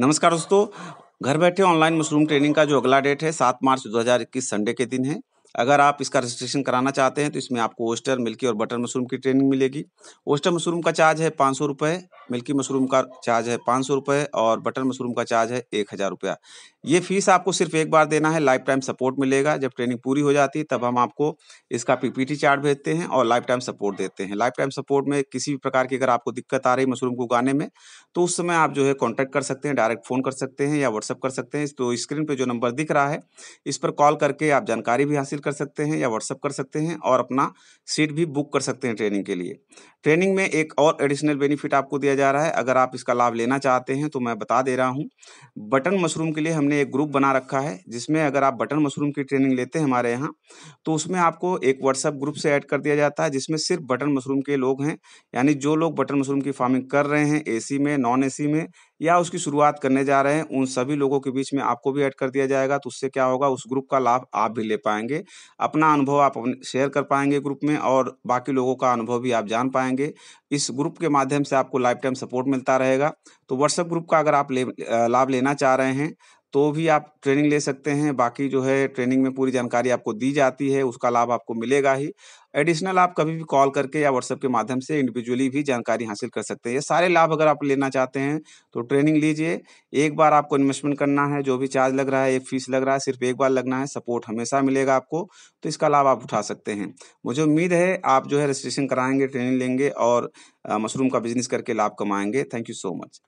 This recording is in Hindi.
नमस्कार दोस्तों घर बैठे ऑनलाइन मशरूम ट्रेनिंग का जो अगला डेट है सात मार्च 2021 संडे के दिन है अगर आप इसका रजिस्ट्रेशन कराना चाहते हैं तो इसमें आपको ओस्टर मिल्की और बटर मशरूम की ट्रेनिंग मिलेगी ओस्टर मशरूम का चार्ज है पाँच सौ रुपये मिल्की मशरूम का चार्ज है पाँच सौ रुपये और बटर मशरूम का चार्ज है एक हज़ार रुपया ये फीस आपको सिर्फ एक बार देना है लाइफ टाइम सपोर्ट मिलेगा जब ट्रेनिंग पूरी हो जाती है तब हम आपको इसका पीपीटी चार्ट भेजते हैं और लाइफ टाइम सपोर्ट देते हैं लाइफ टाइम सपोर्ट में किसी भी प्रकार की अगर आपको दिक्कत आ रही मशरूम को उगाने में तो उस समय आप जो है कॉन्टैक्ट कर सकते हैं डायरेक्ट फ़ोन कर सकते हैं या व्हाट्सअप कर सकते हैं इस तो स्क्रीन पर जो नंबर दिख रहा है इस पर कॉल करके आप जानकारी भी हासिल कर सकते हैं या व्हाट्सअप कर सकते हैं और अपना सीट भी बुक कर सकते हैं ट्रेनिंग के लिए ट्रेनिंग में एक और एडिशनल बेनिफिट आपको दिया जा रहा है अगर आप इसका लाभ लेना चाहते हैं तो मैं बता दे रहा हूँ बटन मशरूम के लिए हमने एक ग्रुप बना रखा है जिसमें अगर आप बटन मशरूम की ट्रेनिंग लेते हैं हमारे यहाँ तो उसमें आपको एक व्हाट्सअप ग्रुप से ऐड कर दिया जाता है जिसमें सिर्फ बटन मशरूम के लोग हैं यानी जो लोग बटन मशरूम की फार्मिंग कर रहे हैं एसी में नॉन एसी में या उसकी शुरुआत करने जा रहे हैं उन सभी लोगों के बीच में आपको भी ऐड कर दिया जाएगा तो उससे क्या होगा उस ग्रुप का लाभ आप भी ले पाएंगे अपना अनुभव आप शेयर कर पाएंगे ग्रुप में और बाकी लोगों का अनुभव भी आप जान पाएंगे इस ग्रुप के माध्यम से आपको लाइफ टाइम सपोर्ट मिलता रहेगा तो व्हाट्सएप ग्रुप का अगर आप ले, लाभ लेना चाह रहे हैं तो भी आप ट्रेनिंग ले सकते हैं बाकी जो है ट्रेनिंग में पूरी जानकारी आपको दी जाती है उसका लाभ आपको मिलेगा ही एडिशनल आप कभी भी कॉल करके या व्हाट्सएप के माध्यम से इंडिविजुअली भी जानकारी हासिल कर सकते हैं ये सारे लाभ अगर आप लेना चाहते हैं तो ट्रेनिंग लीजिए एक बार आपको इन्वेस्टमेंट करना है जो भी चार्ज लग रहा है एक फीस लग रहा है सिर्फ एक बार लगना है सपोर्ट हमेशा मिलेगा आपको तो इसका लाभ आप उठा सकते हैं मुझे उम्मीद है आप जो है रजिस्ट्रेशन कराएंगे ट्रेनिंग लेंगे और मशरूम का बिजनेस करके लाभ कमाएंगे थैंक यू सो मच